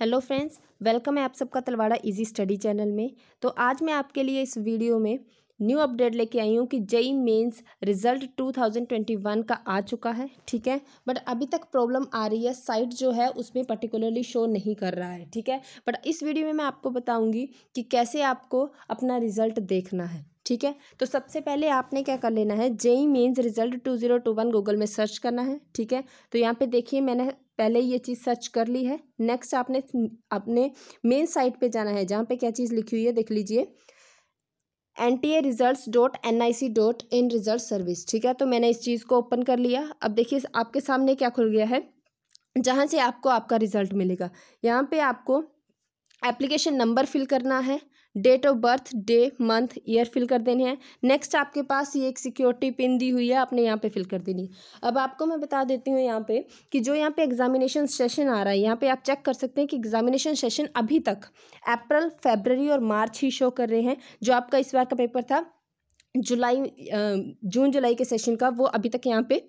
hello friends welcome है आप सबका तलवाड़ा इजी स्टडी चैनल में तो आज मैं आपके लिए इस वीडियो में न्यू अपडेट लेके आई हूँ कि जई मेंस रिजल्ट 2021 का आ चुका है ठीक है बट अभी तक प्रॉब्लम आ रही है साइट जो है उसमें पर्टिकुलरली शो नहीं कर रहा है ठीक है बट इस वीडियो में मैं आपको बताऊँगी कि कैसे आपको अपना रिजल्ट देखना है ठीक है तो सबसे पहले आपने क्या कर लेना है JEE mains result two zero two one Google में सर्च करना है ठीक है तो यहाँ पे देखिए मैंने पहले ये चीज़ सर्च कर ली है नेक्स्ट आपने अपने मेन साइट पे जाना है जहाँ पे क्या चीज़ लिखी हुई है देख लीजिए N T A result dot N I C dot in result service ठीक है तो मैंने इस चीज़ को ओपन कर लिया अब देखिए आपके सामने क्या खुल गया है जहाँ से आपको आपका रिजल्ट मिलेगा यहाँ पे आपको एप्लीकेशन नंबर फिल करना है date of birth day month year fill कर देने हैं नेक्स्ट आपके पास ये एक सिक्योरिटी पिन दी हुई है आपने यहाँ पे फिल कर देनी अब आपको मैं बता देती हूँ यहाँ पे कि जो यहाँ पे एग्जामिनेशन सेशन आ रहा है यहाँ पे आप चेक कर सकते हैं कि एग्जामिनेशन सेशन अभी तक अप्रैल फेबररी और मार्च ही शो कर रहे हैं जो आपका इस बार का पेपर था जुलाई जून जुलाई के सेशन का वो अभी तक यहाँ पे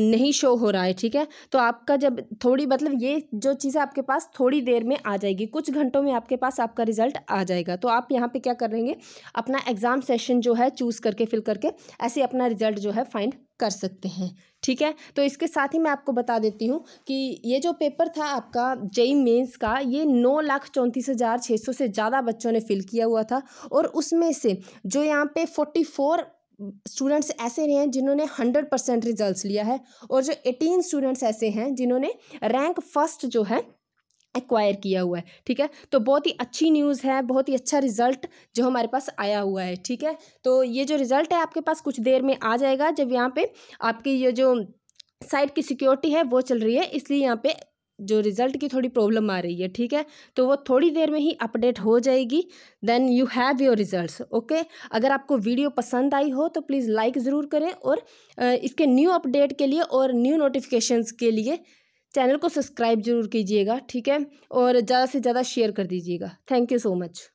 नहीं शो हो रहा है ठीक है तो आपका जब थोड़ी मतलब ये जो चीज़ें आपके पास थोड़ी देर में आ जाएगी कुछ घंटों में आपके पास आपका रिजल्ट आ जाएगा तो आप यहाँ पे क्या करेंगे अपना एग्ज़ाम सेशन जो है चूज़ करके फिल करके ऐसे अपना रिजल्ट जो है फाइंड कर सकते हैं ठीक है तो इसके साथ ही मैं आपको बता देती हूँ कि ये जो पेपर था आपका जेई मेंस का ये नौ लाख चौंतीस हज़ार छः सौ से ज़्यादा बच्चों ने फिल किया हुआ था और उसमें से जो यहाँ पे फोर्टी फोर स्टूडेंट्स ऐसे रहे हैं जिन्होंने हंड्रेड परसेंट रिजल्ट लिया है और जो एटीन स्टूडेंट्स ऐसे हैं जिन्होंने रैंक फर्स्ट जो है एक्वायर किया हुआ है ठीक है तो बहुत ही अच्छी न्यूज़ है बहुत ही अच्छा रिजल्ट जो हमारे पास आया हुआ है ठीक है तो ये जो रिज़ल्ट है आपके पास कुछ देर में आ जाएगा जब यहाँ पे आपकी ये जो साइट की सिक्योरिटी है वो चल रही है इसलिए यहाँ पे जो रिज़ल्ट की थोड़ी प्रॉब्लम आ रही है ठीक है तो वो थोड़ी देर में ही अपडेट हो जाएगी then you have your results okay अगर आपको वीडियो पसंद आई हो तो प्लीज़ लाइक ज़रूर करें और इसके न्यू अपडेट के लिए और न्यू नोटिफिकेशंस के लिए चैनल को सब्सक्राइब जरूर कीजिएगा ठीक है और ज़्यादा से ज़्यादा शेयर कर दीजिएगा थैंक यू सो मच